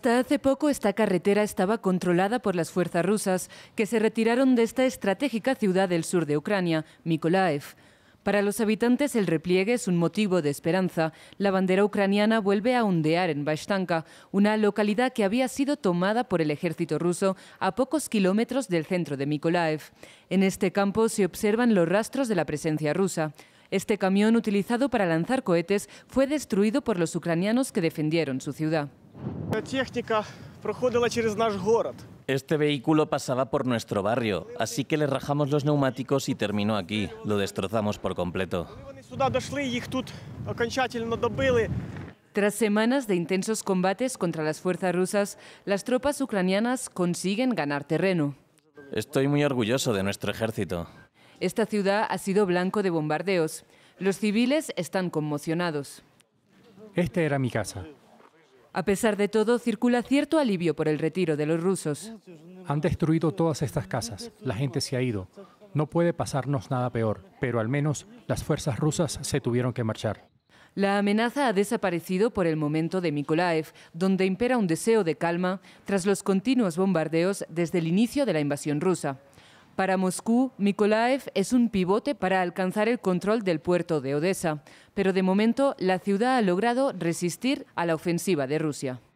Hasta hace poco esta carretera estaba controlada por las fuerzas rusas, que se retiraron de esta estratégica ciudad del sur de Ucrania, Mykolaiv. Para los habitantes el repliegue es un motivo de esperanza. La bandera ucraniana vuelve a ondear en Bashtanka, una localidad que había sido tomada por el ejército ruso a pocos kilómetros del centro de Mykolaiv. En este campo se observan los rastros de la presencia rusa. Este camión utilizado para lanzar cohetes fue destruido por los ucranianos que defendieron su ciudad. Este vehículo pasaba por nuestro barrio, así que le rajamos los neumáticos y terminó aquí. Lo destrozamos por completo. Tras semanas de intensos combates contra las fuerzas rusas, las tropas ucranianas consiguen ganar terreno. Estoy muy orgulloso de nuestro ejército. Esta ciudad ha sido blanco de bombardeos. Los civiles están conmocionados. Esta era mi casa. A pesar de todo, circula cierto alivio por el retiro de los rusos. Han destruido todas estas casas, la gente se ha ido. No puede pasarnos nada peor, pero al menos las fuerzas rusas se tuvieron que marchar. La amenaza ha desaparecido por el momento de Mikolaev, donde impera un deseo de calma tras los continuos bombardeos desde el inicio de la invasión rusa. Para Moscú, Mikolaev es un pivote para alcanzar el control del puerto de Odessa, pero de momento la ciudad ha logrado resistir a la ofensiva de Rusia.